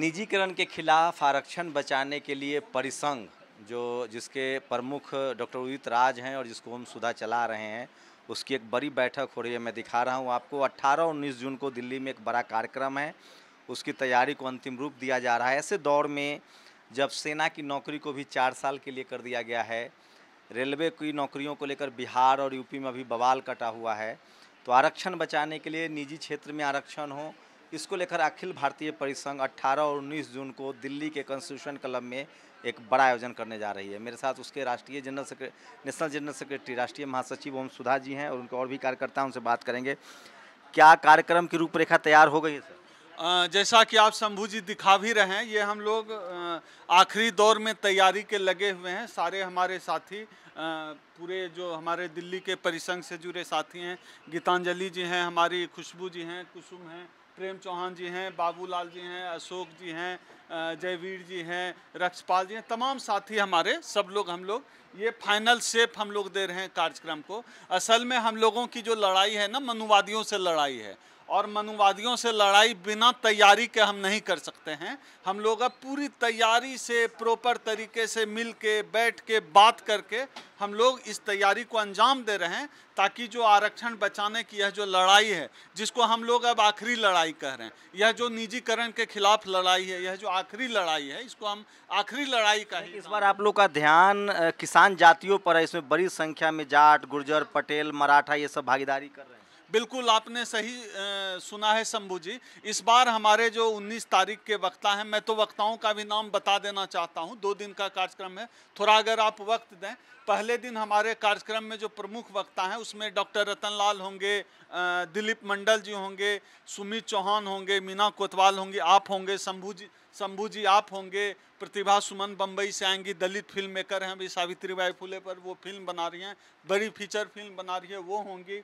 निजीकरण के खिलाफ आरक्षण बचाने के लिए परिसंघ जो जिसके प्रमुख डॉक्टर उदित राज हैं और जिसको हम सुधा चला रहे हैं उसकी एक बड़ी बैठक हो रही है मैं दिखा रहा हूँ आपको 18 और 19 जून को दिल्ली में एक बड़ा कार्यक्रम है उसकी तैयारी को अंतिम रूप दिया जा रहा है ऐसे दौर में जब सेना की नौकरी को भी चार साल के लिए कर दिया गया है रेलवे की नौकरियों को लेकर बिहार और यूपी में अभी बवाल कटा हुआ है तो आरक्षण बचाने के लिए निजी क्षेत्र में आरक्षण हो इसको लेकर अखिल भारतीय परिसंघ 18 और 19 जून को दिल्ली के कॉन्स्टिट्यूशन क्लब में एक बड़ा आयोजन करने जा रही है मेरे साथ उसके राष्ट्रीय general secretary national general secretary राष्ट्रीय महासचिव ओम सुधा जी हैं और उनके और भी कार्यकर्ता उनसे बात करेंगे क्या कार्यक्रम की रूपरेखा तैयार हो गई है सर जैसा कि आप शंभू जी दिखा भी रहे हैं ये हम लोग आखिरी दौर में तैयारी के लगे हुए हैं सारे हमारे साथी पूरे जो हमारे दिल्ली के परिसंघ से जुड़े साथी हैं गीतांजलि जी हैं हमारी खुशबू जी हैं कुसुम हैं प्रेम चौहान जी हैं बाबूलाल जी हैं अशोक जी हैं जयवीर जी हैं रक्षपाल जी हैं तमाम साथी हमारे सब लोग हम लोग ये फाइनल शेप हम लोग दे रहे हैं कार्यक्रम को असल में हम लोगों की जो लड़ाई है ना मनुवादियों से लड़ाई है और मनुवादियों से लड़ाई बिना तैयारी के हम नहीं कर सकते हैं हम लोग अब पूरी तैयारी से प्रॉपर तरीके से मिल के बैठ के बात करके हम लोग इस तैयारी को अंजाम दे रहे हैं ताकि जो आरक्षण बचाने की यह जो लड़ाई है जिसको हम लोग अब आखिरी लड़ाई कह रहे हैं यह जो निजीकरण के खिलाफ लड़ाई है यह जो आखिरी लड़ाई है इसको हम आखिरी लड़ाई का इस बार आप लोग का ध्यान किसान जातियों पर है इसमें बड़ी संख्या में जाट गुर्जर पटेल मराठा ये सब भागीदारी कर रहे हैं बिल्कुल आपने सही आ, सुना है शंभू जी इस बार हमारे जो 19 तारीख के वक्ता हैं मैं तो वक्ताओं का भी नाम बता देना चाहता हूं दो दिन का कार्यक्रम है थोड़ा अगर आप वक्त दें पहले दिन हमारे कार्यक्रम में जो प्रमुख वक्ता हैं उसमें डॉक्टर रतन लाल होंगे दिलीप मंडल जी होंगे सुमित चौहान होंगे मीना कोतवाल होंगे आप होंगे शंभू जी शंभू जी आप होंगे प्रतिभा सुमन बम्बई से आएंगी दलित फिल्म मेकर हैं अभी सावित्री बाई फुले पर वो फिल्म बना रही हैं बड़ी फीचर फिल्म बना रही है वो होंगी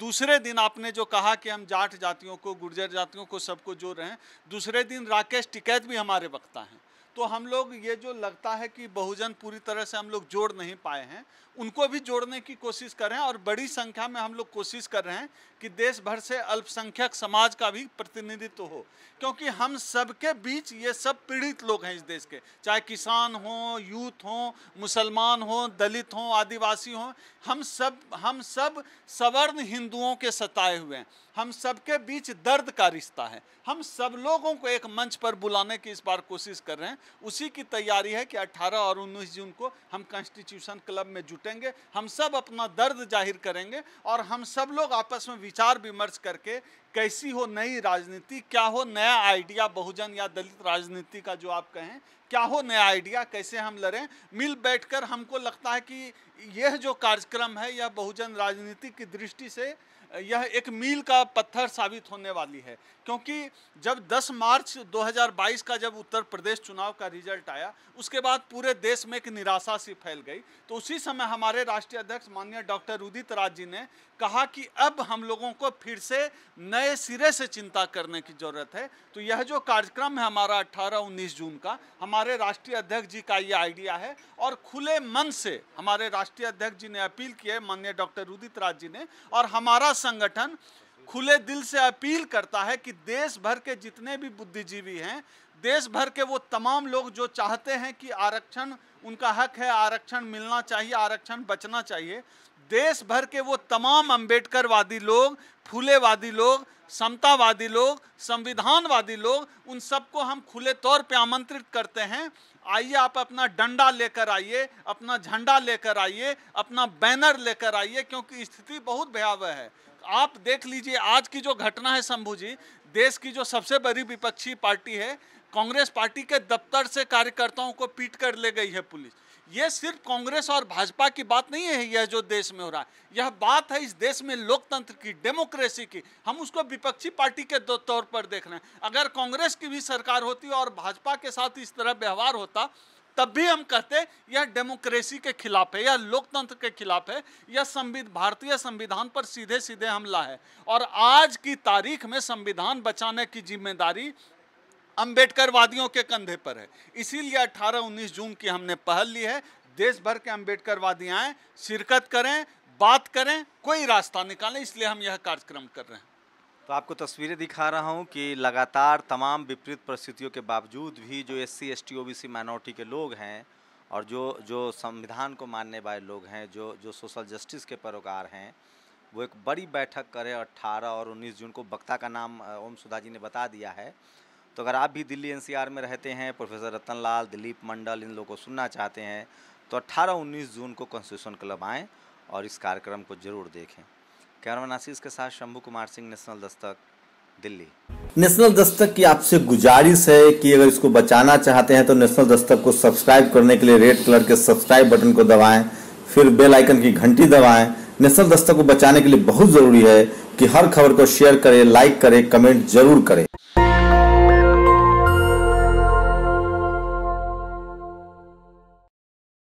दूसरे दिन आपने जो कहा कि हम जाट जातियों को गुर्जर जातियों को सबको जोड़ रहे हैं दूसरे दिन राकेश टिकैत भी हमारे वक्ता हैं तो हम लोग ये जो लगता है कि बहुजन पूरी तरह से हम लोग जोड़ नहीं पाए हैं उनको भी जोड़ने की कोशिश कर रहे हैं और बड़ी संख्या में हम लोग कोशिश कर रहे हैं कि देश भर से अल्पसंख्यक समाज का भी प्रतिनिधित्व हो क्योंकि हम सबके बीच ये सब पीड़ित लोग हैं इस देश के चाहे किसान हों यूथ हों मुसलमान हों दलित हों आदिवासी हों हम सब हम सब सवर्ण हिंदुओं के सताए हुए हैं हम सबके बीच दर्द का रिश्ता है हम सब लोगों को एक मंच पर बुलाने की इस बार कोशिश कर रहे हैं उसी की तैयारी है कि 18 और 19 जून को हम कॉन्स्टिट्यूशन क्लब में जुटेंगे हम सब अपना दर्द जाहिर करेंगे और हम सब लोग आपस में विचार विमर्श करके कैसी हो नई राजनीति क्या हो नया आइडिया बहुजन या दलित राजनीति का जो आप कहें क्या हो नया आइडिया कैसे हम लड़ें मिल बैठकर हमको लगता है कि यह जो कार्यक्रम है यह बहुजन राजनीति की दृष्टि से यह एक मील का पत्थर साबित होने वाली है क्योंकि जब 10 मार्च 2022 का जब उत्तर प्रदेश चुनाव का रिजल्ट आया उसके बाद पूरे देश में एक निराशा सी फैल गई तो उसी समय हमारे राष्ट्रीय अध्यक्ष माननीय डॉक्टर उदित राज जी ने कहा कि अब हम लोगों को फिर से नए सिरे से चिंता करने की ज़रूरत है तो यह जो कार्यक्रम है हमारा अट्ठारह उन्नीस जून का हमारे राष्ट्रीय अध्यक्ष जी का ये आइडिया है और खुले मन से हमारे राष्ट्रीय अध्यक्ष जी ने अपील की है माननीय डॉक्टर उदित राज जी ने और हमारा संगठन खुले दिल से अपील करता है कि देश भर के जितने भी बुद्धिजीवी हैं देश भर के वो तमाम लोग जो चाहते हैं कि आरक्षण उनका हक है आरक्षण मिलना चाहिए आरक्षण बचना चाहिए देश भर के वो तमाम अंबेडकरवादी लोग फूलेवादी लोग समतावादी लोग संविधानवादी लोग उन सबको हम खुले तौर पे आमंत्रित करते हैं आइए आप अपना डंडा लेकर आइए अपना झंडा लेकर आइए अपना बैनर लेकर आइए क्योंकि स्थिति बहुत भयावह है आप देख लीजिए आज की जो घटना है शंभू जी देश की जो सबसे बड़ी विपक्षी पार्टी है कांग्रेस पार्टी के दफ्तर से कार्यकर्ताओं को पीट कर ले गई है पुलिस ये सिर्फ कांग्रेस और भाजपा की बात नहीं है यह जो देश में हो रहा है यह बात है इस देश में लोकतंत्र की डेमोक्रेसी की हम उसको विपक्षी पार्टी के तौर पर देख रहे हैं अगर कांग्रेस की भी सरकार होती और भाजपा के साथ इस तरह व्यवहार होता तब भी हम कहते यह डेमोक्रेसी के खिलाफ है यह लोकतंत्र के खिलाफ है यह संविध भारतीय संविधान पर सीधे सीधे हमला है और आज की तारीख में संविधान बचाने की जिम्मेदारी वादियों के कंधे पर है इसीलिए 18-19 जून की हमने पहल ली है देश भर के वादी आएँ शिरकत करें बात करें कोई रास्ता निकालें इसलिए हम यह कार्यक्रम कर रहे हैं तो आपको तस्वीरें दिखा रहा हूं कि लगातार तमाम विपरीत परिस्थितियों के बावजूद भी जो S C S T O B C minority के लोग हैं और जो जो संविधान को मानने वाले लोग हैं जो जो सोशल जस्टिस के परोकार हैं वो एक बड़ी बैठक करें अट्ठारह और उन्नीस जून को वक्ता का नाम ओम सुधा जी ने बता दिया है तो अगर आप भी दिल्ली एनसीआर में रहते हैं प्रोफेसर रतन लाल दिलीप मंडल इन लोगों को सुनना चाहते हैं तो 18-19 जून को कॉन्स्टिट्यूशन क्लब आएँ और इस कार्यक्रम को ज़रूर देखें कैमरा आशीष के साथ शंभू कुमार सिंह नेशनल दस्तक दिल्ली नेशनल दस्तक की आपसे गुजारिश है कि अगर इसको बचाना चाहते हैं तो नेशनल दस्तक को सब्सक्राइब करने के लिए रेड कलर के सब्सक्राइब बटन को दबाएं फिर बेल आइकन की घंटी दबाएं नेशनल दस्तक को बचाने के लिए बहुत ज़रूरी है कि हर खबर को शेयर करें लाइक करें कमेंट जरूर करें